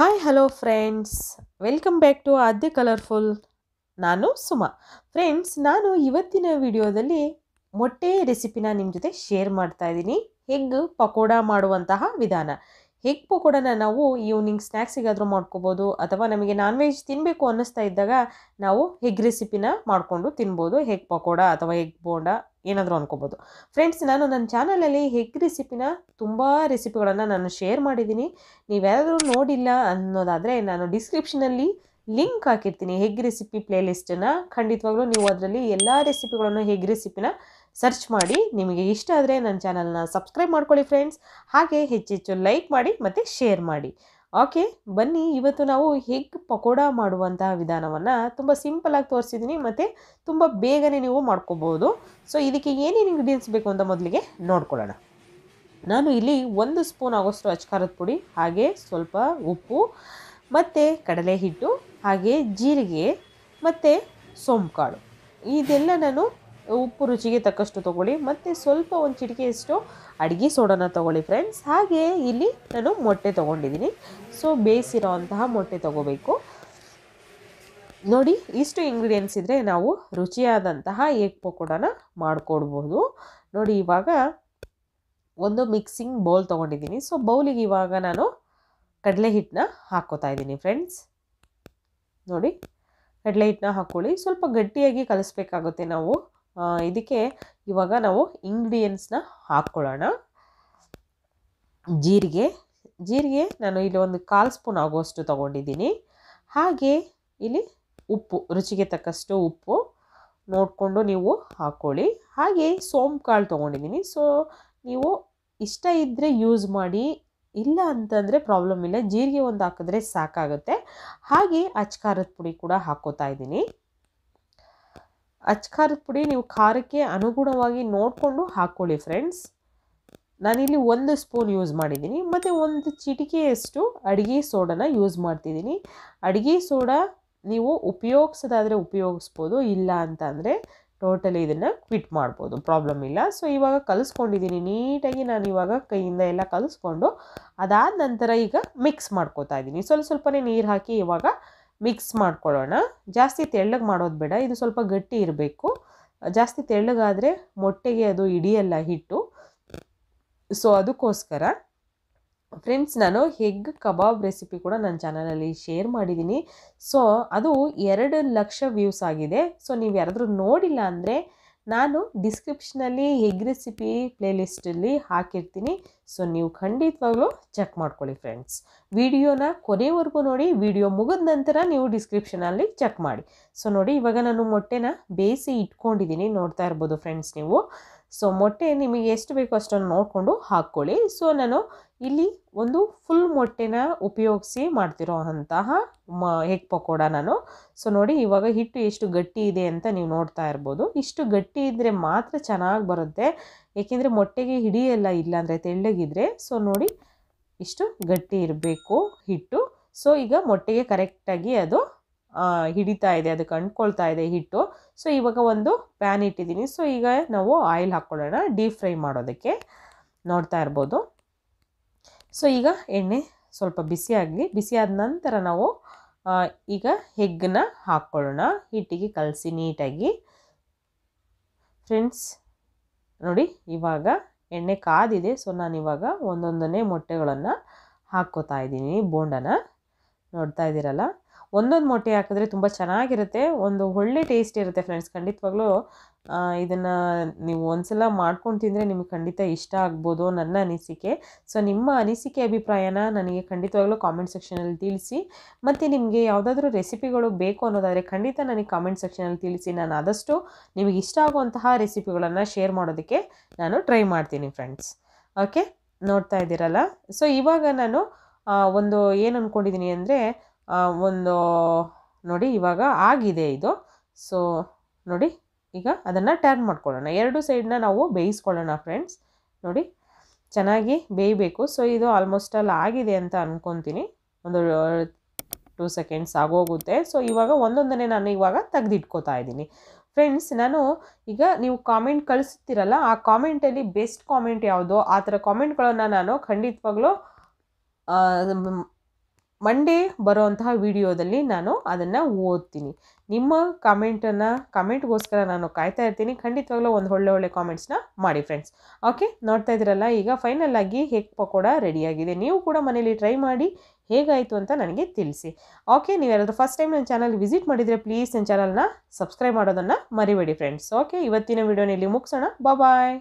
Hi hello friends welcome back to Aadya colourful ನಾನು Suma. Friends ನಾನು ಇವತ್ತಿನ ವಿಡಿಯೋದಲ್ಲಿ ಮೊಟ್ಟೆ ರೆಸಿಪಿನ ನಿಮ್ಮ ಜೊತೆ ಶೇರ್ ಮಾಡ್ತಾ ಇದ್ದೀನಿ ಹೆಗ್ ಪಕೋಡ ಮಾಡುವಂತಹ ವಿಧಾನ ಹೆಗ್ ಕೂಡ ನಾವು ಈವ್ನಿಂಗ್ ಸ್ನ್ಯಾಕ್ಸಿಗಾದರೂ ಮಾಡ್ಕೋಬೋದು ಅಥವಾ ನಮಗೆ ನಾನ್ ವೆಜ್ ತಿನ್ನಬೇಕು ಅನ್ನಿಸ್ತಾ ಇದ್ದಾಗ ನಾವು ಹೆಗ್ ರೆಸಿಪಿನ ಮಾಡಿಕೊಂಡು ತಿನ್ಬೋದು ಹೆಗ್ ಪಕೋಡ ಅಥವಾ ಹೆಗ್ ಬೋಂಡ ಏನಾದರೂ ಅಂದ್ಕೋಬೋದು ಫ್ರೆಂಡ್ಸ್ ನಾನು ನನ್ನ ಚಾನಲಲ್ಲಿ ಹೆಗ್ ರೆಸಿಪಿನ ತುಂಬ ರೆಸಿಪಿಗಳನ್ನು ನಾನು ಶೇರ್ ಮಾಡಿದ್ದೀನಿ ಯಾರಾದರೂ ನೋಡಿಲ್ಲ ಅನ್ನೋದಾದರೆ ನಾನು ಡಿಸ್ಕ್ರಿಪ್ಷನಲ್ಲಿ ಲಿಂಕ್ ಹಾಕಿರ್ತೀನಿ ಹೆಗ್ ರೆಸಿಪಿ ಪ್ಲೇಲಿಸ್ಟನ್ನು ಖಂಡಿತವಾಗ್ಲೂ ನೀವು ಅದರಲ್ಲಿ ಎಲ್ಲ ರೆಸಿಪಿಗಳನ್ನು ಹೆಗ್ ರೆಸಿಪಿನ ಸರ್ಚ್ ಮಾಡಿ ನಿಮಗೆ ಇಷ್ಟ ಆದರೆ ನನ್ನ ಚಾನಲ್ನ ಸಬ್ಸ್ಕ್ರೈಬ್ ಮಾಡ್ಕೊಳ್ಳಿ ಫ್ರೆಂಡ್ಸ್ ಹಾಗೆ ಹೆಚ್ಚೆಚ್ಚು ಲೈಕ್ ಮಾಡಿ ಮತ್ತು ಶೇರ್ ಮಾಡಿ ಓಕೆ ಬನ್ನಿ ಇವತ್ತು ನಾವು ಹೆಗ್ ಪಕೋಡ ಮಾಡುವಂತಹ ವಿಧಾನವನ್ನು ತುಂಬ ಸಿಂಪಲಾಗಿ ತೋರಿಸಿದ್ದೀನಿ ಮತ್ತು ತುಂಬ ಬೇಗನೆ ನೀವು ಮಾಡ್ಕೋಬೋದು ಸೊ ಇದಕ್ಕೆ ಏನೇನು ಇಂಗ್ರೀಡಿಯೆಂಟ್ಸ್ ಬೇಕು ಅಂತ ಮೊದಲಿಗೆ ನೋಡ್ಕೊಳ್ಳೋಣ ನಾನು ಇಲ್ಲಿ ಒಂದು ಸ್ಪೂನ್ ಆಗೋಷ್ಟು ಅಚ್ಕಾರದ ಪುಡಿ ಹಾಗೆ ಸ್ವಲ್ಪ ಉಪ್ಪು ಮತ್ತು ಕಡಲೆ ಹಿಟ್ಟು ಹಾಗೆ ಜೀರಿಗೆ ಮತ್ತು ಕಾಳು ಇದೆಲ್ಲ ನಾನು ಉಪ್ಪು ರುಚಿಗೆ ತಕ್ಕಷ್ಟು ತೊಗೊಳ್ಳಿ ಮತ್ತು ಸ್ವಲ್ಪ ಒಂದು ಚಿಟಿಕೆಯಷ್ಟು ಅಡುಗೆ ಸೋಡಾನ ತೊಗೊಳ್ಳಿ ಫ್ರೆಂಡ್ಸ್ ಹಾಗೆ ಇಲ್ಲಿ ನಾನು ಮೊಟ್ಟೆ ತೊಗೊಂಡಿದ್ದೀನಿ ಸೊ ಬೇಯಿಸಿರೋ ಅಂತಹ ಮೊಟ್ಟೆ ತೊಗೋಬೇಕು ನೋಡಿ ಇಷ್ಟು ಇಂಗ್ರೀಡಿಯೆಂಟ್ಸ್ ಇದ್ದರೆ ನಾವು ರುಚಿಯಾದಂತಹ ಏಗ್ ಪಕೋಡಾನ ಮಾಡಿಕೊಡ್ಬೋದು ನೋಡಿ ಇವಾಗ ಒಂದು ಮಿಕ್ಸಿಂಗ್ ಬೌಲ್ ತೊಗೊಂಡಿದ್ದೀನಿ ಸೊ ಬೌಲಿಗೆ ಇವಾಗ ನಾನು ಕಡಲೆ ಹಿಟ್ಟನ್ನ ಹಾಕೋತಾ ಇದ್ದೀನಿ ಫ್ರೆಂಡ್ಸ್ ನೋಡಿ ಕಡಲೆ ಹಿಟ್ಟನ್ನ ಹಾಕ್ಕೊಳ್ಳಿ ಸ್ವಲ್ಪ ಗಟ್ಟಿಯಾಗಿ ಕಲಿಸ್ಬೇಕಾಗುತ್ತೆ ನಾವು ಇದಕ್ಕೆ ಇವಾಗ ನಾವು ಇಂಗ್ರೀಡಿಯೆಂಟ್ಸ್ನ ಹಾಕ್ಕೊಳ್ಳೋಣ ಜೀರಿಗೆ ಜೀರಿಗೆ ನಾನು ಇಲ್ಲಿ ಒಂದು ಕಾಲು ಸ್ಪೂನ್ ಆಗುವಷ್ಟು ತೊಗೊಂಡಿದ್ದೀನಿ ಹಾಗೆ ಇಲ್ಲಿ ಉಪ್ಪು ರುಚಿಗೆ ತಕ್ಕಷ್ಟು ಉಪ್ಪು ನೋಡಿಕೊಂಡು ನೀವು ಹಾಕ್ಕೊಳ್ಳಿ ಹಾಗೆ ಸೋಂಪು ಕಾಳು ತೊಗೊಂಡಿದ್ದೀನಿ ಸೊ ನೀವು ಇಷ್ಟ ಇದ್ದರೆ ಯೂಸ್ ಮಾಡಿ ಇಲ್ಲ ಅಂತಂದರೆ ಪ್ರಾಬ್ಲಮ್ ಇಲ್ಲ ಜೀರಿಗೆ ಒಂದು ಹಾಕಿದ್ರೆ ಸಾಕಾಗುತ್ತೆ ಹಾಗೆ ಖಾರದ ಪುಡಿ ಕೂಡ ಹಾಕೋತಾ ಇದ್ದೀನಿ ಖಾರದ ಪುಡಿ ನೀವು ಖಾರಕ್ಕೆ ಅನುಗುಣವಾಗಿ ನೋಡಿಕೊಂಡು ಹಾಕ್ಕೊಳ್ಳಿ ಫ್ರೆಂಡ್ಸ್ ನಾನಿಲ್ಲಿ ಒಂದು ಸ್ಪೂನ್ ಯೂಸ್ ಮಾಡಿದ್ದೀನಿ ಮತ್ತು ಒಂದು ಚಿಟಿಕೆಯಷ್ಟು ಅಡುಗೆ ಸೋಡಾನ ಯೂಸ್ ಮಾಡ್ತಿದ್ದೀನಿ ಅಡುಗೆ ಸೋಡಾ ನೀವು ಉಪಯೋಗಿಸೋದಾದರೆ ಉಪಯೋಗಿಸ್ಬೋದು ಇಲ್ಲ ಅಂತ ಅಂದರೆ ಟೋಟಲಿ ಇದನ್ನು ಕ್ವಿಟ್ ಮಾಡ್ಬೋದು ಪ್ರಾಬ್ಲಮ್ ಇಲ್ಲ ಸೊ ಇವಾಗ ಕಲಿಸ್ಕೊಂಡಿದ್ದೀನಿ ನೀಟಾಗಿ ನಾನು ಇವಾಗ ಕೈಯಿಂದ ಎಲ್ಲ ಕಲಿಸ್ಕೊಂಡು ಅದಾದ ನಂತರ ಈಗ ಮಿಕ್ಸ್ ಮಾಡ್ಕೋತಾ ಇದ್ದೀನಿ ಸ್ವಲ್ಪ ಸ್ವಲ್ಪನೇ ನೀರು ಹಾಕಿ ಇವಾಗ ಮಿಕ್ಸ್ ಮಾಡ್ಕೊಳ್ಳೋಣ ಜಾಸ್ತಿ ತೆಳ್ಳಗೆ ಮಾಡೋದು ಬೇಡ ಇದು ಸ್ವಲ್ಪ ಗಟ್ಟಿ ಇರಬೇಕು ಜಾಸ್ತಿ ತೆಳ್ಳಗಾದರೆ ಮೊಟ್ಟೆಗೆ ಅದು ಹಿಡಿಯಲ್ಲ ಹಿಟ್ಟು ಸೊ ಅದಕ್ಕೋಸ್ಕರ ಫ್ರೆಂಡ್ಸ್ ನಾನು ಹೆಗ್ ಕಬಾಬ್ ರೆಸಿಪಿ ಕೂಡ ನನ್ನ ಚಾನಲಲ್ಲಿ ಶೇರ್ ಮಾಡಿದ್ದೀನಿ ಸೊ ಅದು ಎರಡು ಲಕ್ಷ ವ್ಯೂಸ್ ಆಗಿದೆ ಸೊ ನೀವು ಯಾರಾದರೂ ನೋಡಿಲ್ಲ ಅಂದರೆ ನಾನು ಡಿಸ್ಕ್ರಿಪ್ಷನಲ್ಲಿ ಎಗ್ ರೆಸಿಪಿ ಪ್ಲೇಲಿಸ್ಟಲ್ಲಿ ಹಾಕಿರ್ತೀನಿ ಸೊ ನೀವು ಖಂಡಿತವಾಗ್ಲೂ ಚೆಕ್ ಮಾಡ್ಕೊಳ್ಳಿ ಫ್ರೆಂಡ್ಸ್ ವಿಡಿಯೋನ ಕೊನೆವರೆಗೂ ನೋಡಿ ವಿಡಿಯೋ ಮುಗಿದ ನಂತರ ನೀವು ಡಿಸ್ಕ್ರಿಪ್ಷನಲ್ಲಿ ಚೆಕ್ ಮಾಡಿ ಸೊ ನೋಡಿ ಇವಾಗ ನಾನು ಮೊಟ್ಟೆನ ಬೇಯಿಸಿ ಇಟ್ಕೊಂಡಿದ್ದೀನಿ ನೋಡ್ತಾ ಇರ್ಬೋದು ಫ್ರೆಂಡ್ಸ್ ನೀವು ಸೊ ಮೊಟ್ಟೆ ನಿಮಗೆ ಎಷ್ಟು ಬೇಕೋ ಅಷ್ಟನ್ನು ನೋಡಿಕೊಂಡು ಹಾಕ್ಕೊಳ್ಳಿ ಸೊ ನಾನು ಇಲ್ಲಿ ಒಂದು ಫುಲ್ ಮೊಟ್ಟೆನ ಉಪಯೋಗಿಸಿ ಮಾಡ್ತಿರೋ ಅಂತಹ ಮ ಹೆಗ್ ಪಕೋಡ ನಾನು ಸೊ ನೋಡಿ ಇವಾಗ ಹಿಟ್ಟು ಎಷ್ಟು ಗಟ್ಟಿ ಇದೆ ಅಂತ ನೀವು ನೋಡ್ತಾ ಇರ್ಬೋದು ಇಷ್ಟು ಗಟ್ಟಿ ಇದ್ದರೆ ಮಾತ್ರ ಚೆನ್ನಾಗಿ ಬರುತ್ತೆ ಏಕೆಂದರೆ ಮೊಟ್ಟೆಗೆ ಇಲ್ಲ ಇಲ್ಲಾಂದರೆ ತೆಳ್ಳಗಿದ್ರೆ ಸೊ ನೋಡಿ ಇಷ್ಟು ಗಟ್ಟಿ ಇರಬೇಕು ಹಿಟ್ಟು ಸೊ ಈಗ ಮೊಟ್ಟೆಗೆ ಕರೆಕ್ಟಾಗಿ ಅದು ಹಿಡಿತಾ ಇದೆ ಅದಕ್ಕೆ ಅಂಟ್ಕೊಳ್ತಾ ಇದೆ ಹಿಟ್ಟು ಸೊ ಇವಾಗ ಒಂದು ಪ್ಯಾನ್ ಇಟ್ಟಿದ್ದೀನಿ ಸೊ ಈಗ ನಾವು ಆಯಿಲ್ ಹಾಕ್ಕೊಳ್ಳೋಣ ಡೀಪ್ ಫ್ರೈ ಮಾಡೋದಕ್ಕೆ ನೋಡ್ತಾ ಇರ್ಬೋದು ಸೊ ಈಗ ಎಣ್ಣೆ ಸ್ವಲ್ಪ ಬಿಸಿ ಆಗಲಿ ನಂತರ ನಾವು ಈಗ ಹೆಗ್ಗನ್ನ ಹಾಕ್ಕೊಳ್ಳೋಣ ಹಿಟ್ಟಿಗೆ ಕಲಸಿ ನೀಟಾಗಿ ಫ್ರೆಂಡ್ಸ್ ನೋಡಿ ಇವಾಗ ಎಣ್ಣೆ ಕಾದಿದೆ ಸೊ ಇವಾಗ ಒಂದೊಂದನೇ ಮೊಟ್ಟೆಗಳನ್ನು ಹಾಕ್ಕೋತಾ ಇದ್ದೀನಿ ಬೋಂಡನ ನೋಡ್ತಾ ಇದ್ದೀರಲ್ಲ ಒಂದೊಂದು ಮೊಟ್ಟೆ ಹಾಕಿದ್ರೆ ತುಂಬ ಚೆನ್ನಾಗಿರುತ್ತೆ ಒಂದು ಒಳ್ಳೆ ಟೇಸ್ಟ್ ಇರುತ್ತೆ ಫ್ರೆಂಡ್ಸ್ ಖಂಡಿತವಾಗ್ಲೂ ಇದನ್ನು ನೀವು ಒಂದ್ಸಲ ಮಾಡ್ಕೊಂಡು ತಿಂದರೆ ನಿಮಗೆ ಖಂಡಿತ ಇಷ್ಟ ಆಗ್ಬೋದು ನನ್ನ ಅನಿಸಿಕೆ ಸೊ ನಿಮ್ಮ ಅನಿಸಿಕೆ ಅಭಿಪ್ರಾಯನ ನನಗೆ ಖಂಡಿತವಾಗ್ಲೂ ಕಾಮೆಂಟ್ ಸೆಕ್ಷನಲ್ಲಿ ತಿಳಿಸಿ ಮತ್ತು ನಿಮಗೆ ಯಾವುದಾದ್ರೂ ರೆಸಿಪಿಗಳು ಬೇಕು ಅನ್ನೋದಾದರೆ ಖಂಡಿತ ನನಗೆ ಕಾಮೆಂಟ್ ಸೆಕ್ಷನಲ್ಲಿ ತಿಳಿಸಿ ನಾನು ಆದಷ್ಟು ನಿಮಗೆ ಇಷ್ಟ ಆಗುವಂತಹ ರೆಸಿಪಿಗಳನ್ನು ಶೇರ್ ಮಾಡೋದಕ್ಕೆ ನಾನು ಟ್ರೈ ಮಾಡ್ತೀನಿ ಫ್ರೆಂಡ್ಸ್ ಓಕೆ ನೋಡ್ತಾ ಇದ್ದೀರಲ್ಲ ಸೊ ಇವಾಗ ನಾನು ಒಂದು ಏನು ಅಂದ್ಕೊಂಡಿದ್ದೀನಿ ಅಂದರೆ ಒಂದು ನೋಡಿ ಇವಾಗ ಆಗಿದೆ ಇದು ಸೊ ನೋಡಿ ಈಗ ಅದನ್ನು ಟರ್ನ್ ಮಾಡ್ಕೊಳ್ಳೋಣ ಎರಡು ಸೈಡನ್ನ ನಾವು ಬೇಯಿಸ್ಕೊಳ್ಳೋಣ ಫ್ರೆಂಡ್ಸ್ ನೋಡಿ ಚೆನ್ನಾಗಿ ಬೇಯಬೇಕು ಸೊ ಇದು ಆಲ್ಮೋಸ್ಟ್ ಅಲ್ಲಿ ಆಗಿದೆ ಅಂತ ಅಂದ್ಕೊತೀನಿ ಒಂದು ಟೂ ಸೆಕೆಂಡ್ಸ್ ಆಗೋಗುತ್ತೆ ಸೊ ಇವಾಗ ಒಂದೊಂದನೇ ನಾನು ಇವಾಗ ತೆಗೆದಿಟ್ಕೋತಾ ಇದ್ದೀನಿ ಫ್ರೆಂಡ್ಸ್ ನಾನು ಈಗ ನೀವು ಕಾಮೆಂಟ್ ಕಳಿಸ್ತೀರಲ್ಲ ಆ ಕಾಮೆಂಟಲ್ಲಿ ಬೆಸ್ಟ್ ಕಾಮೆಂಟ್ ಯಾವುದೋ ಆ ಥರ ಕಾಮೆಂಟ್ಗಳನ್ನು ನಾನು ಖಂಡಿತವಾಗ್ಲೂ ಮಂಡೇ ಬರೋವಂತಹ ವಿಡಿಯೋದಲ್ಲಿ ನಾನು ಅದನ್ನು ಓದ್ತೀನಿ ನಿಮ್ಮ ಕಾಮೆಂಟನ್ನು ಕಮೆಂಟ್ಗೋಸ್ಕರ ನಾನು ಕಾಯ್ತಾ ಇರ್ತೀನಿ ಖಂಡಿತವಾಗ್ಲೂ ಒಂದು ಒಳ್ಳೆ ಒಳ್ಳೆ ಕಾಮೆಂಟ್ಸ್ನ ಮಾಡಿ ಫ್ರೆಂಡ್ಸ್ ಓಕೆ ನೋಡ್ತಾ ಇದ್ದೀರಲ್ಲ ಈಗ ಫೈನಲ್ ಆಗಿ ಹೇಗೆ ಪಕೋಡ ರೆಡಿಯಾಗಿದೆ ನೀವು ಕೂಡ ಮನೇಲಿ ಟ್ರೈ ಮಾಡಿ ಹೇಗಾಯಿತು ಅಂತ ನನಗೆ ತಿಳಿಸಿ ಓಕೆ ನೀವು ಯಾರಾದರೂ ಫಸ್ಟ್ ಟೈಮ್ ನನ್ನ ಚಾನಲ್ ವಿಸಿಟ್ ಮಾಡಿದರೆ ಪ್ಲೀಸ್ ನನ್ನ ಚಾನಲ್ನ ಸಬ್ಸ್ಕ್ರೈಬ್ ಮಾಡೋದನ್ನು ಮರಿಬೇಡಿ ಫ್ರೆಂಡ್ಸ್ ಓಕೆ ಇವತ್ತಿನ ವಿಡಿಯೋನ ಇಲ್ಲಿ ಮುಗಿಸೋಣ ಬಾಯ್